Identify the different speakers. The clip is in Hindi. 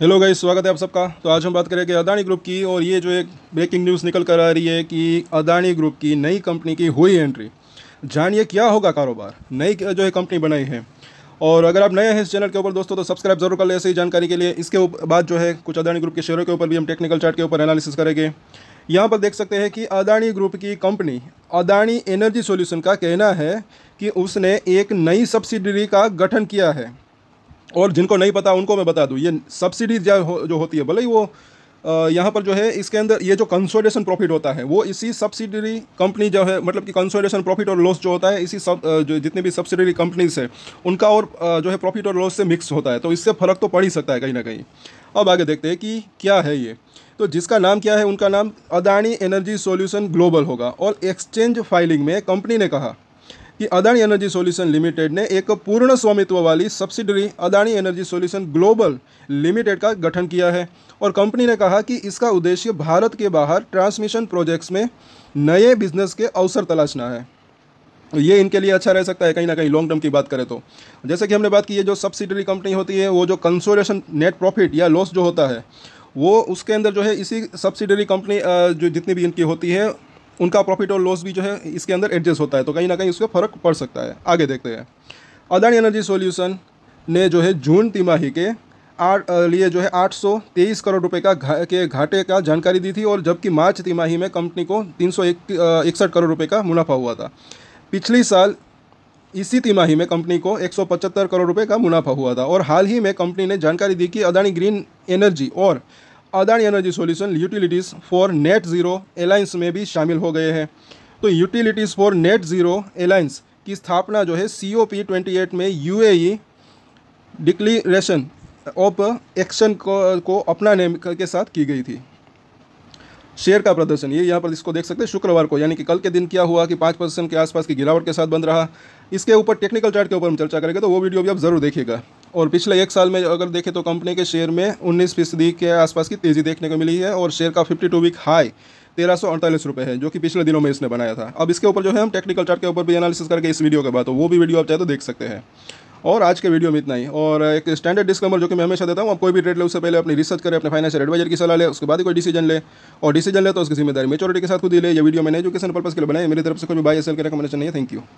Speaker 1: हेलो गाइस स्वागत है आप सबका तो आज हम बात करेंगे अदानी ग्रुप की और ये जो एक ब्रेकिंग न्यूज़ निकल कर आ रही है कि अदानी ग्रुप की नई कंपनी की हुई एंट्री जानिए क्या होगा कारोबार नई जो है कंपनी बनाई है और अगर आप नए हैं इस चैनल के ऊपर दोस्तों तो सब्सक्राइब जरूर कर ले ऐसी जानकारी के लिए इसके बाद जो है कुछ अदानी ग्रुप के शेयरों के ऊपर भी हम टेक्निकल चार्ट के ऊपर एनालिसिस करेंगे यहाँ पर देख सकते हैं कि अदानी ग्रुप की कंपनी अदानी एनर्जी सोल्यूशन का कहना है कि उसने एक नई सब्सिडरी का गठन किया है और जिनको नहीं पता उनको मैं बता दूँ ये सब्सिडी जो जो होती है भले ही वो यहाँ पर जो है इसके अंदर ये जो कंसोलिडेशन प्रॉफिट होता है वो इसी सब्सिडरी कंपनी जो है मतलब कि कंसोलिडेशन प्रॉफिट और लॉस जो होता है इसी सब जो जितनी भी सब्सिडरी कंपनीज है उनका और जो है प्रॉफिट और लॉस से मिक्स होता है तो इससे फ़र्क तो पड़ ही सकता है कहीं ना कहीं अब आगे देखते हैं कि क्या है ये तो जिसका नाम क्या है उनका नाम अदानी एनर्जी सोल्यूशन ग्लोबल होगा और एक्सचेंज फाइलिंग में कंपनी ने कहा कि अदानी एनर्जी सॉल्यूशन लिमिटेड ने एक पूर्ण स्वामित्व वाली subsidiary Adani energy solution global limited का गठन किया है और कंपनी ने कहा कि इसका उद्देश्य भारत के बाहर ट्रांसमिशन प्रोजेक्ट्स में नए बिजनेस के अवसर तलाशना है ये इनके लिए अच्छा रह सकता है कहीं ना कहीं लॉन्ग टर्म की बात करें तो जैसे कि हमने बात की है जो सब्सिडरी कंपनी होती है वो जो कंसोलेशन नेट प्रॉफिट या लॉस जो होता है वो उसके अंदर जो है इसी सब्सिडरी कंपनी जो जितनी भी इनकी होती है उनका प्रॉफिट और लॉस भी जो है इसके अंदर एडजस्ट होता है तो कहीं ना कहीं उसका फ़र्क पड़ सकता है आगे देखते हैं अदानी एनर्जी सोल्यूशन ने जो है जून तिमाही के आठ लिए जो है 823 करोड़ रुपए का घा, के घाटे का जानकारी दी थी और जबकि मार्च तिमाही में कंपनी को तीन इकसठ करोड़ रुपए का मुनाफा हुआ था पिछली साल इसी तिमाही में कंपनी को 175 करोड़ रुपए का मुनाफा हुआ था और हाल ही में कंपनी ने जानकारी दी कि अदानी ग्रीन एनर्जी और Adani energy solution utilities for net zero alliance में भी शामिल हो गए हैं तो utilities for net zero alliance की स्थापना जो है C O P twenty eight में U A declaration of action को, को अपनाने के साथ की गई थी शेयर का प्रदर्शन ये यहाँ पर इसको देख सकते हैं शुक्रवार को यानी कि कल के दिन क्या हुआ कि पाँच परसेंट के आसपास की गिरावट के साथ बंद रहा इसके ऊपर टेक्निकल चार्ट के ऊपर हम चर्चा करेंगे तो वो वीडियो भी आप ज़रूर देखिएगा और पिछले एक साल में अगर देखें तो कंपनी के शेयर में उन्नीस फीसदी के आसपास की तेज़ी देखने को मिली है और शेयर का फिफ्टी टू वीक हाई तेरह सौ अड़तालीस रुपये है जो कि पिछले दिनों में इसने बनाया था अब इसके ऊपर जो है हम टेक्निकल चार्ट के ऊपर भी एनालिसिस करके इस वीडियो के बाद तो वो भी वीडियो आप चाहे तो देख सकते हैं और आज के वीडियो में इतना ही और एक स्टैंडर्ड डिस्कलेमर जो कि मैं हमेशा देता हूँ आप कोई भी ट्रेड ले उससे पहले अपनी रिसर्च करें अपने फाइनेंशियल एडवाइजर की सलाह ले उसके बाद कोई डिसीजन ले और डिसीजन ले तो उसकी जिम्मेदारी मेचोरिटी के साथ खुद ही ले ये वीडियो मैंने एजुकेशन पर्पस के लिए बनाए मेरी तरफ से कोई बाई एस एल के रिकमेंडेशन नहीं है थैंक यू